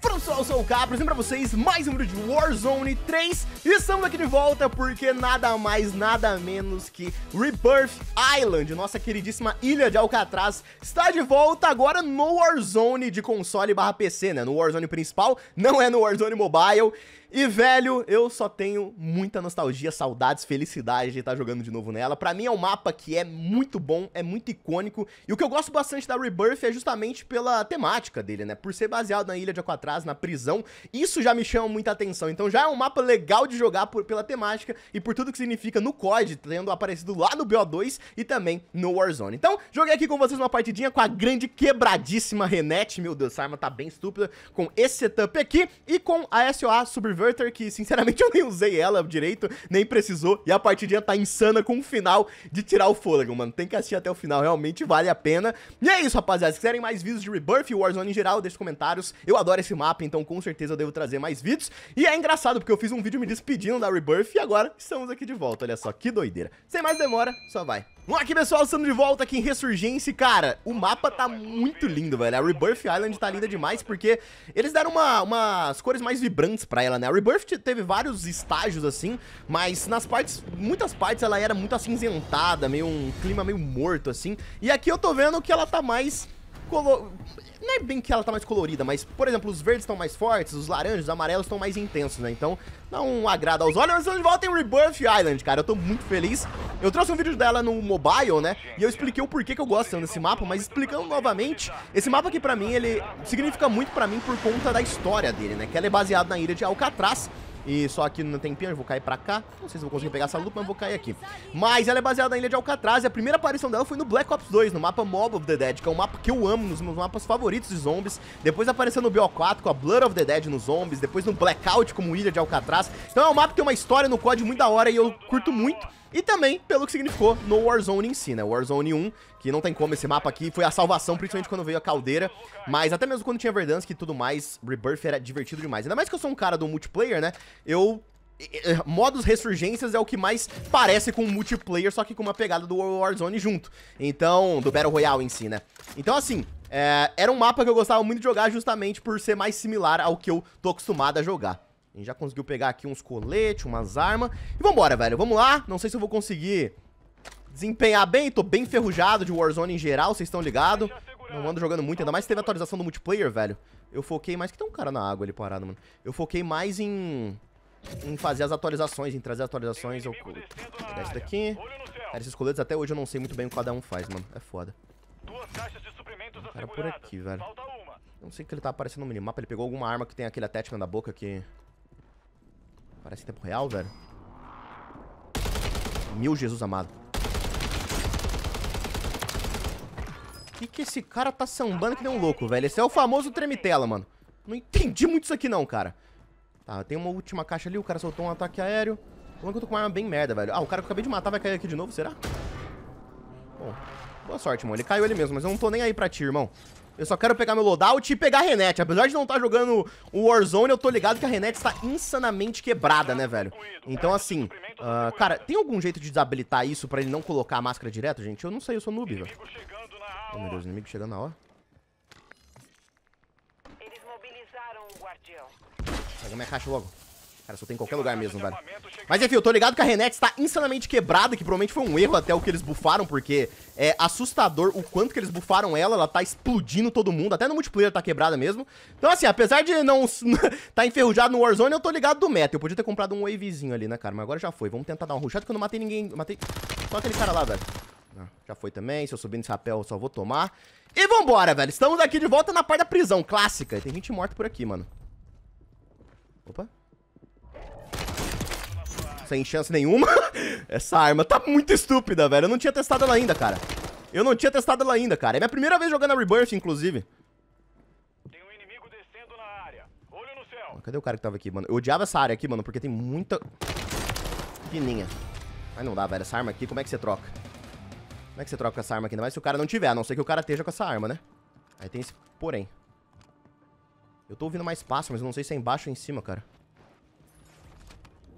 Fala eu sou o Capri, assim pra vocês mais um vídeo de Warzone 3 E estamos aqui de volta porque nada mais, nada menos que Rebirth Island Nossa queridíssima ilha de Alcatraz está de volta agora no Warzone de console barra PC, né? No Warzone principal, não é no Warzone Mobile e, velho, eu só tenho muita nostalgia, saudades, felicidade de estar jogando de novo nela. Pra mim é um mapa que é muito bom, é muito icônico. E o que eu gosto bastante da Rebirth é justamente pela temática dele, né? Por ser baseado na Ilha de Aquatraz, na prisão. Isso já me chama muita atenção. Então já é um mapa legal de jogar por, pela temática e por tudo que significa no COD, tendo aparecido lá no BO2 e também no Warzone. Então, joguei aqui com vocês uma partidinha com a grande quebradíssima Renete. Meu Deus, essa arma tá bem estúpida. Com esse setup aqui e com a SOA Subversion Converter, que sinceramente eu nem usei ela direito, nem precisou, e a partidinha tá insana com o final de tirar o fôlego, mano. Tem que assistir até o final, realmente vale a pena. E é isso, rapaziada. Se quiserem mais vídeos de Rebirth e Warzone em geral, deixa comentários. Eu adoro esse mapa, então com certeza eu devo trazer mais vídeos. E é engraçado, porque eu fiz um vídeo me despedindo da Rebirth e agora estamos aqui de volta. Olha só, que doideira. Sem mais demora, só vai. Vamos aqui, pessoal, estamos de volta aqui em Ressurgência cara, o mapa tá muito lindo, velho. A Rebirth Island tá linda demais porque eles deram uma, umas cores mais vibrantes pra ela, né? A Rebirth teve vários estágios, assim, mas nas partes, muitas partes ela era muito acinzentada, meio um clima meio morto, assim. E aqui eu tô vendo que ela tá mais... Não é bem que ela tá mais colorida, mas, por exemplo, os verdes estão mais fortes, os laranjos, os amarelos estão mais intensos, né? Então, dá um agrado aos olhos. mas estamos de volta em Rebirth Island, cara. Eu tô muito feliz. Eu trouxe um vídeo dela no mobile, né? E eu expliquei o porquê que eu gosto desse mapa, mas explicando novamente, esse mapa aqui pra mim, ele significa muito pra mim por conta da história dele, né? Que ela é baseada na ilha de Alcatraz, e só aqui não tem pena, eu vou cair pra cá. Não sei se vou conseguir pegar essa lupa, mas vou cair aqui. Mas ela é baseada na Ilha de Alcatraz e a primeira aparição dela foi no Black Ops 2, no mapa Mob of the Dead, que é um mapa que eu amo, nos meus mapas favoritos de zombies. Depois apareceu no BO4 com a Blood of the Dead nos zombies, depois no Blackout como Ilha de Alcatraz. Então é um mapa que tem uma história no código muito da hora e eu curto muito e também pelo que significou no Warzone em si, né? Warzone 1, que não tem como esse mapa aqui, foi a salvação, principalmente quando veio a caldeira, mas até mesmo quando tinha Verdansk e tudo mais, Rebirth era divertido demais. Ainda mais que eu sou um cara do multiplayer, né? Eu eh, modos ressurgências é o que mais parece com multiplayer, só que com uma pegada do Warzone junto. Então, do Battle Royale em si, né? Então, assim, é, era um mapa que eu gostava muito de jogar justamente por ser mais similar ao que eu tô acostumado a jogar. A gente já conseguiu pegar aqui uns coletes, umas armas. E vambora, velho. Vamos lá. Não sei se eu vou conseguir desempenhar bem. Tô bem ferrujado de Warzone em geral, vocês estão ligados. Não ando jogando muito, ainda mais teve atualização do multiplayer, velho. Eu foquei mais... Que tem um cara na água ali parado, mano. Eu foquei mais em... Em fazer as atualizações, em trazer as atualizações. Eu... Pegar esse daqui. Cara, esses coletes até hoje eu não sei muito bem o que cada um faz, mano. É foda. Duas cara por aqui, velho. Eu não sei o que ele tá aparecendo no minimapa. Ele pegou alguma arma que tem aquele attachment na boca que... Parece tempo real, velho. Meu Jesus amado. O que, que esse cara tá sambando que nem um louco, velho? Esse é o famoso tremitela, mano. Não entendi muito isso aqui não, cara. Tá, tem uma última caixa ali, o cara soltou um ataque aéreo. Como é que eu tô com uma arma bem merda, velho? Ah, o cara que eu acabei de matar vai cair aqui de novo, será? Bom, boa sorte, mano Ele caiu ele mesmo, mas eu não tô nem aí pra ti, irmão. Eu só quero pegar meu loadout e pegar a Renete. Apesar de não estar tá jogando o Warzone, eu tô ligado que a Renete está insanamente quebrada, né, velho? Então, assim, uh, cara, tem algum jeito de desabilitar isso pra ele não colocar a máscara direto, gente? Eu não sei, eu sou noob, velho. Oh, meu Deus, inimigo chegando na hora. Pega minha caixa logo. Cara, só tem em qualquer lugar mesmo, velho. Mas enfim, eu tô ligado que a Renette está insanamente quebrada, que provavelmente foi um erro até o que eles bufaram, porque é assustador o quanto que eles bufaram ela, ela tá explodindo todo mundo, até no multiplayer tá quebrada mesmo. Então assim, apesar de não tá enferrujado no Warzone, eu tô ligado do meta. Eu podia ter comprado um wavezinho ali, né, cara? Mas agora já foi. Vamos tentar dar um rushado, que eu não matei ninguém. Matei só aquele cara lá, velho. Ah, já foi também, se eu subir nesse rapel eu só vou tomar. E vambora, velho. Estamos aqui de volta na parte da prisão, clássica. Tem gente morta por aqui, mano. Opa sem chance nenhuma. Essa arma tá muito estúpida, velho. Eu não tinha testado ela ainda, cara. Eu não tinha testado ela ainda, cara. É minha primeira vez jogando a Rebirth, inclusive. Tem um inimigo descendo na área. Olho no céu. Cadê o cara que tava aqui, mano? Eu odiava essa área aqui, mano, porque tem muita... fininha. Mas não dá, velho. Essa arma aqui, como é que você troca? Como é que você troca essa arma aqui? Ainda mais se o cara não tiver, a não ser que o cara esteja com essa arma, né? Aí tem esse porém. Eu tô ouvindo mais passos, mas eu não sei se é embaixo ou em cima, cara.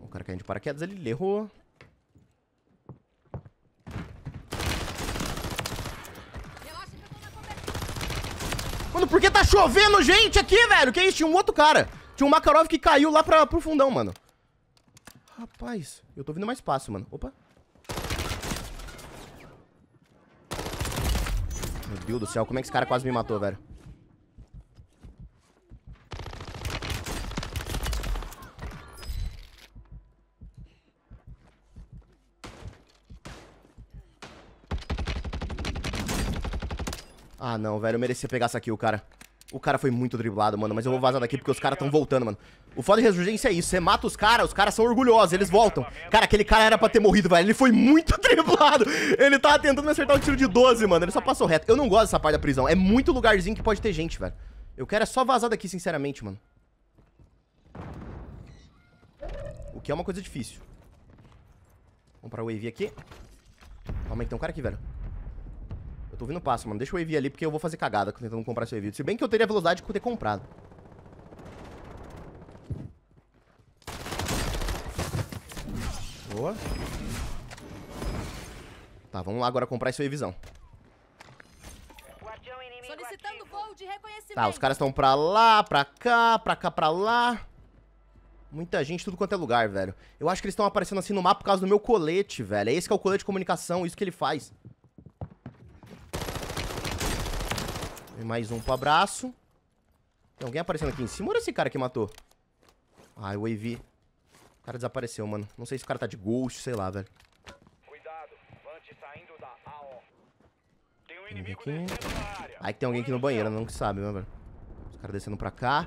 O cara caindo de paraquedas ali, ele errou. Mano, por que tá chovendo gente aqui, velho? Que isso? Tinha um outro cara. Tinha um Makarov que caiu lá pra, pro fundão, mano. Rapaz, eu tô vindo mais fácil, mano. Opa. Meu Deus do céu, como é que esse cara quase me matou, velho? Ah, não, velho. Eu merecia pegar essa kill, cara. O cara foi muito driblado, mano. Mas eu vou vazar daqui porque os caras estão voltando, mano. O foda de ressurgência é isso. Você mata os caras, os caras são orgulhosos, eles voltam. Cara, aquele cara era pra ter morrido, velho. Ele foi muito driblado. Ele tava tentando me acertar um tiro de 12, mano. Ele só passou reto. Eu não gosto dessa parte da prisão. É muito lugarzinho que pode ter gente, velho. Eu quero é só vazar daqui, sinceramente, mano. O que é uma coisa difícil. Vamos pra wave aqui. Calma aí, tem um cara aqui, velho tô ouvindo passo, mano. Deixa o Wave ali, porque eu vou fazer cagada tentando comprar esse Wave. Se bem que eu teria velocidade de ter comprado. Boa. Tá, vamos lá agora comprar esse Wavezão. Solicitando voo de reconhecimento. Tá, os caras estão pra lá, pra cá, pra cá, pra lá. Muita gente, tudo quanto é lugar, velho. Eu acho que eles estão aparecendo assim no mapa por causa do meu colete, velho. É esse que é o colete de comunicação, isso que ele faz. Mais um pro abraço. Tem alguém aparecendo aqui em cima ou esse cara que matou? Ah, eu wavei. O cara desapareceu, mano. Não sei se o cara tá de ghost, sei lá, velho. Cuidado, Vante saindo da AO. Tem um inimigo aqui. Aí tem alguém aqui no banheiro, não que sabe, né, velho? Os caras descendo pra cá.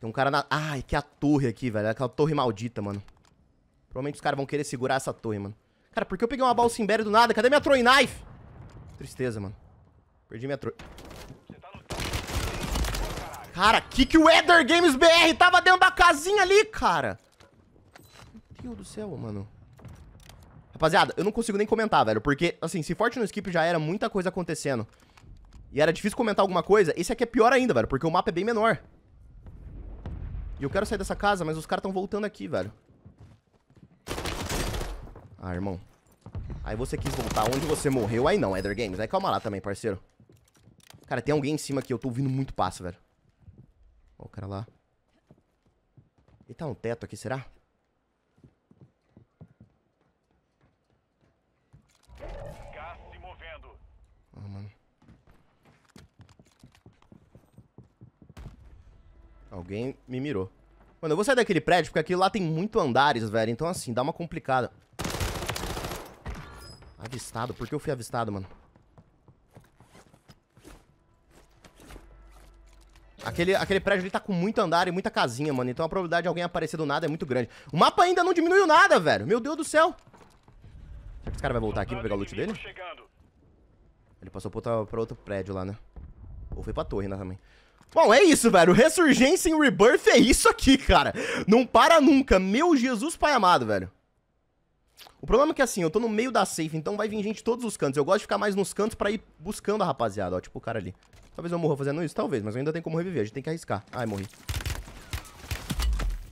Tem um cara na... Ai, que é a torre aqui, velho. É aquela torre maldita, mano. Provavelmente os caras vão querer segurar essa torre, mano. Cara, por que eu peguei uma balsimbéria do nada? Cadê minha Troy Knife? Tristeza, mano. Perdi minha Troy... Cara, que que o Eder Games BR tava dentro da casinha ali, cara? Meu Deus do céu, mano. Rapaziada, eu não consigo nem comentar, velho. Porque, assim, se forte no skip já era muita coisa acontecendo. E era difícil comentar alguma coisa. Esse aqui é pior ainda, velho. Porque o mapa é bem menor. E eu quero sair dessa casa, mas os caras estão voltando aqui, velho. Ah, irmão. Aí você quis voltar onde você morreu. Aí não, Eder Games. Aí calma lá também, parceiro. Cara, tem alguém em cima aqui. Eu tô ouvindo muito passo, velho. Ó o cara lá. E tá um teto aqui, será? Gás se movendo. Ah, mano. Alguém me mirou. Mano, eu vou sair daquele prédio porque aquilo lá tem muito andares, velho. Então, assim, dá uma complicada. Avistado? Por que eu fui avistado, mano? Aquele, aquele prédio ali tá com muito andar e muita casinha, mano. Então a probabilidade de alguém aparecer do nada é muito grande. O mapa ainda não diminuiu nada, velho. Meu Deus do céu. Será que esse cara vai voltar aqui pra pegar o loot dele? Ele passou pra, pra outro prédio lá, né? Ou foi pra torre ainda né, também. Bom, é isso, velho. Ressurgência em Rebirth é isso aqui, cara. Não para nunca. Meu Jesus Pai amado, velho. O problema é que assim, eu tô no meio da safe, então vai vir gente de todos os cantos. Eu gosto de ficar mais nos cantos pra ir buscando a rapaziada, ó. Tipo o cara ali. Talvez eu morra fazendo isso? Talvez, mas eu ainda tenho como reviver. A gente tem que arriscar. Ai, morri.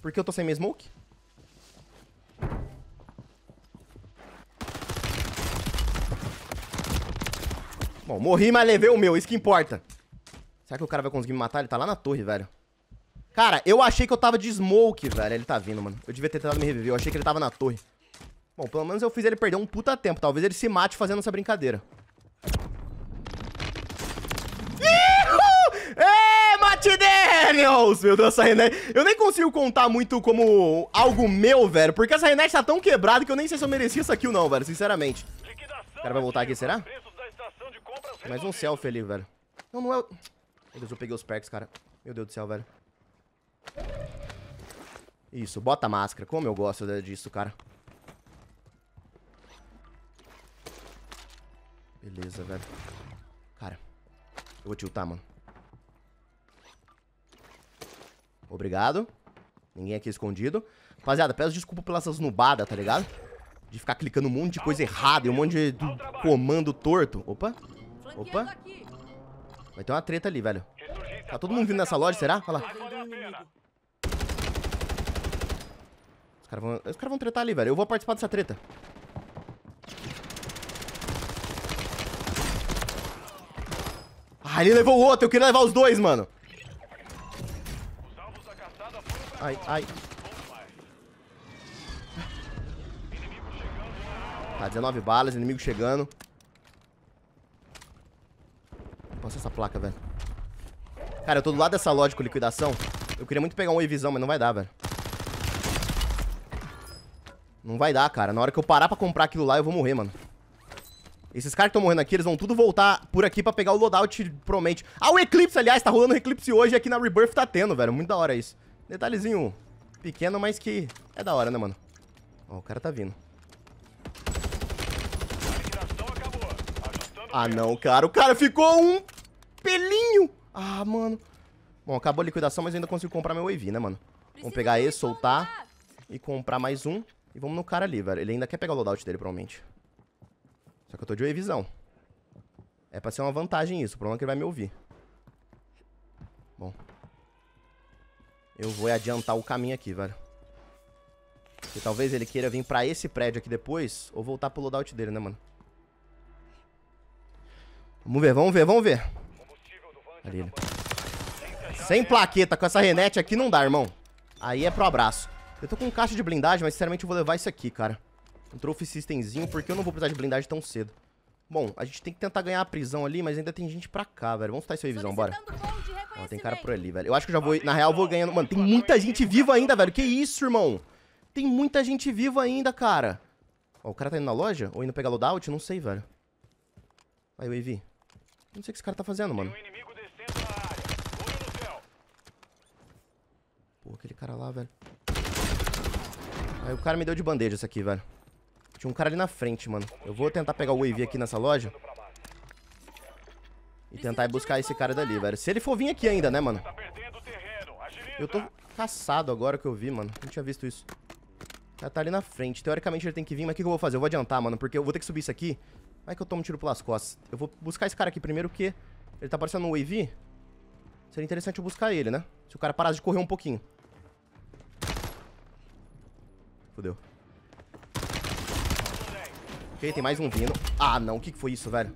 Por que eu tô sem minha smoke? Bom, morri, mas levei o meu. Isso que importa. Será que o cara vai conseguir me matar? Ele tá lá na torre, velho. Cara, eu achei que eu tava de smoke, velho. Ele tá vindo, mano. Eu devia ter tentado me reviver. Eu achei que ele tava na torre. Bom, pelo menos eu fiz ele perder um puta tempo. Talvez ele se mate fazendo essa brincadeira. É, Matt Daniels! Meu Deus, essa Renet... Eu nem consigo contar muito como algo meu, velho, porque essa Renet tá tão quebrada que eu nem sei se eu merecia isso aqui ou não, velho, sinceramente. O cara vai voltar aqui, será? Mais um selfie ali, velho. Não, não é... Meu Deus, eu peguei os perks, cara. Meu Deus do céu, velho. Isso, bota a máscara. Como eu gosto né, disso, cara. Beleza, velho. Cara, eu vou tiltar, mano. Obrigado. Ninguém aqui escondido. Rapaziada, peço desculpa pelas essas nubadas, tá ligado? De ficar clicando um monte de coisa errada e um monte de comando torto. Opa. Opa. Vai ter uma treta ali, velho. Tá todo mundo vindo nessa loja, será? Olha lá. Os caras vão, os cara vão tretar ali, velho. Eu vou participar dessa treta. Ali ele levou o outro. Eu queria levar os dois, mano. Ai, ai. Tá, 19 balas, inimigo chegando. Passa essa placa, velho. Cara, eu tô do lado dessa loja com liquidação. Eu queria muito pegar um Evisão, mas não vai dar, velho. Não vai dar, cara. Na hora que eu parar pra comprar aquilo lá, eu vou morrer, mano. Esses caras que estão morrendo aqui, eles vão tudo voltar por aqui pra pegar o loadout, promete. Ah, o Eclipse, aliás, tá rolando o Eclipse hoje aqui na Rebirth tá tendo, velho. Muito da hora isso. Detalhezinho pequeno, mas que é da hora, né, mano? Ó, o cara tá vindo. Ah, não, cara. O cara ficou um pelinho. Ah, mano. Bom, acabou a liquidação, mas eu ainda consigo comprar meu Wavy, né, mano? Vamos pegar esse, soltar e comprar mais um. E vamos no cara ali, velho. Ele ainda quer pegar o loadout dele, provavelmente. Só que eu tô de visão. É pra ser uma vantagem isso. O problema é que ele vai me ouvir. Bom. Eu vou adiantar o caminho aqui, velho. Porque talvez ele queira vir pra esse prédio aqui depois ou voltar pro loadout dele, né, mano? Vamos ver, vamos ver, vamos ver. Ali ele. Sem plaqueta, com essa renete aqui não dá, irmão. Aí é pro abraço. Eu tô com um caixa de blindagem, mas sinceramente eu vou levar isso aqui, cara. Um trophy systemzinho, porque eu não vou precisar de blindagem tão cedo. Bom, a gente tem que tentar ganhar a prisão ali, mas ainda tem gente pra cá, velho. Vamos estar isso aí, visão, bora. Ó, tem cara por ali, velho. Eu acho que eu já vou... Na real, eu vou ganhando... Mano, tem muita gente viva ainda, velho. Que isso, irmão? Tem muita gente viva ainda, cara. Ó, o cara tá indo na loja? Ou indo pegar loadout? Não sei, velho. Aí, Wavy. Não sei o que esse cara tá fazendo, mano. Pô, aquele cara lá, velho. Aí o cara me deu de bandeja isso aqui, velho. Tinha um cara ali na frente, mano. Eu vou tentar pegar o Wave aqui nessa loja. E tentar ir buscar esse cara dali, velho. Se ele for vir aqui ainda, né, mano? Eu tô caçado agora que eu vi, mano. Não tinha visto isso. Já tá ali na frente. Teoricamente ele tem que vir, mas o que, que eu vou fazer? Eu vou adiantar, mano, porque eu vou ter que subir isso aqui. Vai que eu tomo tiro pelas costas. Eu vou buscar esse cara aqui primeiro, porque ele tá aparecendo um Wave. Seria interessante eu buscar ele, né? Se o cara parasse de correr um pouquinho. Fudeu. Ok, tem mais um vindo. Ah, não. O que, que foi isso, velho?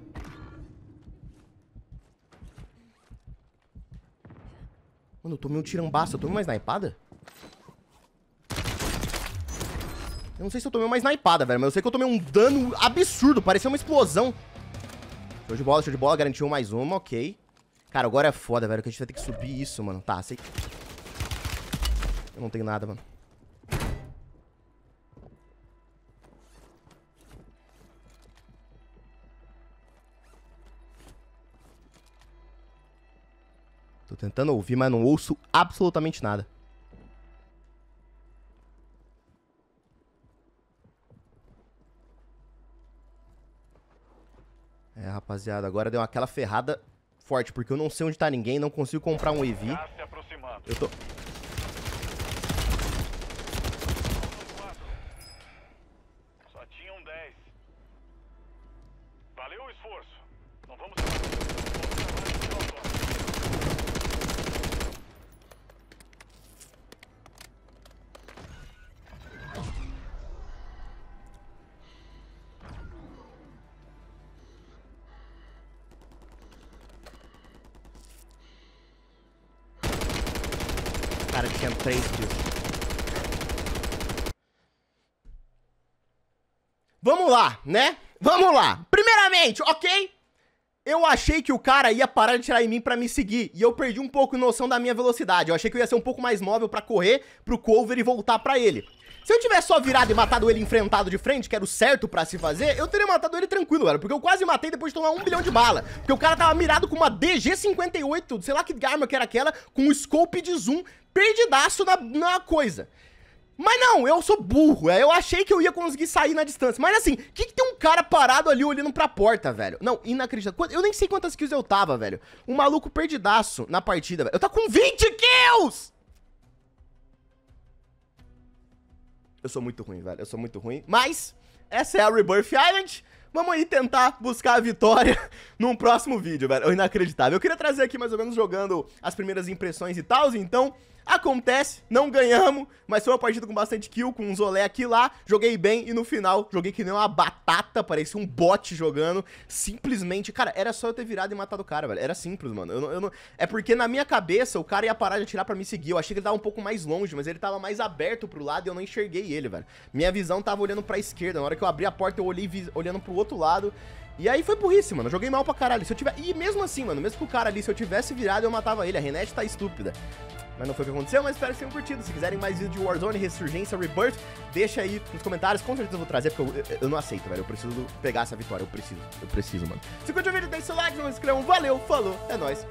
Mano, eu tomei um tirambaço. Eu tomei uma snipada? Eu não sei se eu tomei uma snipada, velho. Mas eu sei que eu tomei um dano absurdo. Pareceu uma explosão. Show de bola, show de bola. Garantiu mais uma, ok. Cara, agora é foda, velho. Que a gente vai ter que subir isso, mano. Tá, sei. Eu não tenho nada, mano. Tô tentando ouvir, mas não ouço absolutamente nada. É, rapaziada, agora deu aquela ferrada forte, porque eu não sei onde tá ninguém, não consigo comprar um EV. Tá eu tô... cara que tinha três kills. Vamos lá, né? Vamos lá. Primeiramente, ok? Eu achei que o cara ia parar de tirar em mim pra me seguir, e eu perdi um pouco noção da minha velocidade. Eu achei que eu ia ser um pouco mais móvel pra correr pro cover e voltar pra ele. Se eu tivesse só virado e matado ele enfrentado de frente, que era o certo pra se fazer, eu teria matado ele tranquilo, galera, porque eu quase matei depois de tomar um bilhão de bala. Porque o cara tava mirado com uma DG-58, sei lá que arma que era aquela, com um scope de zoom perdidaço na, na coisa. Mas não, eu sou burro. É, eu achei que eu ia conseguir sair na distância. Mas assim, que, que tem um cara parado ali olhando pra porta, velho? Não, inacreditável. Eu nem sei quantas kills eu tava, velho. Um maluco perdidaço na partida, velho. Eu tava tá com 20 kills! Eu sou muito ruim, velho. Eu sou muito ruim. Mas, essa é a Rebirth Island. Vamos aí tentar buscar a vitória num próximo vídeo, velho. É inacreditável. Eu queria trazer aqui mais ou menos jogando as primeiras impressões e tal, então... Acontece, não ganhamos, mas foi uma partida com bastante kill, com um zolé aqui lá. Joguei bem e no final joguei que nem uma batata, parecia um bot jogando. Simplesmente, cara, era só eu ter virado e matado o cara, velho. Era simples, mano. Eu, eu não... É porque na minha cabeça o cara ia parar de atirar pra me seguir. Eu achei que ele tava um pouco mais longe, mas ele tava mais aberto pro lado e eu não enxerguei ele, velho. Minha visão tava olhando pra esquerda. Na hora que eu abri a porta, eu olhei vi... olhando pro outro lado. E aí foi burrice, mano. joguei mal pra caralho. Se eu tiver. E mesmo assim, mano, mesmo que o cara ali, se eu tivesse virado, eu matava ele. A Renete tá estúpida. Mas não foi o que aconteceu, mas espero que tenham curtido. Se quiserem mais vídeos de Warzone, Ressurgência, Rebirth, deixa aí nos comentários. Com certeza eu vou trazer, porque eu, eu, eu não aceito, velho. Eu preciso pegar essa vitória. Eu preciso, eu preciso, mano. Se curtiu o vídeo, deixa seu like, não se inscrevam. Valeu, falou, é nóis.